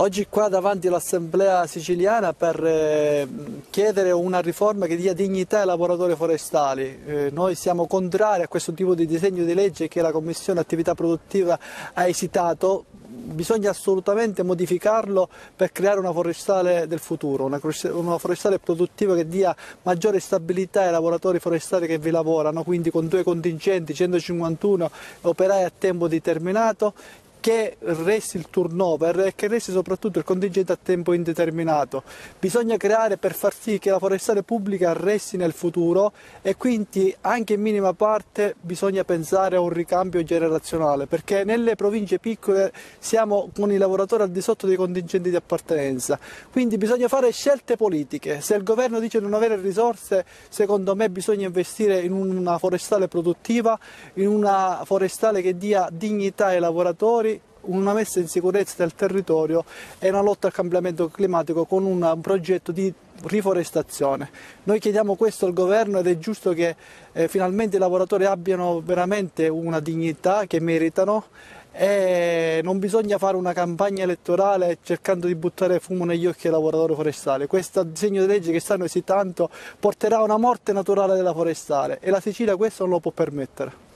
Oggi qua davanti all'Assemblea siciliana per eh, chiedere una riforma che dia dignità ai lavoratori forestali. Eh, noi siamo contrari a questo tipo di disegno di legge che la Commissione Attività Produttiva ha esitato bisogna assolutamente modificarlo per creare una forestale del futuro, una, forestale produttiva che dia maggiore stabilità ai lavoratori forestali che vi lavorano, quindi con due contingenti, 151 operai a tempo determinato che resti il turnover e che resti soprattutto il contingente a tempo indeterminato. Bisogna creare per far sì che la forestale pubblica resti nel futuro e quindi anche in minima parte bisogna pensare a un ricambio generazionale perché nelle province piccole siamo con i lavoratori al di sotto dei contingenti di appartenenza. Quindi bisogna fare scelte politiche. Se il governo dice di non avere risorse, secondo me bisogna investire in una forestale produttiva, in una forestale che dia dignità ai lavoratori una messa in sicurezza del territorio e una lotta al cambiamento climatico con un progetto di riforestazione. Noi chiediamo questo al governo ed è giusto che eh, finalmente i lavoratori abbiano veramente una dignità che meritano e non bisogna fare una campagna elettorale cercando di buttare fumo negli occhi ai lavoratori forestali. Questo disegno di legge che stanno esitando porterà a una morte naturale della forestale e la Sicilia questo non lo può permettere.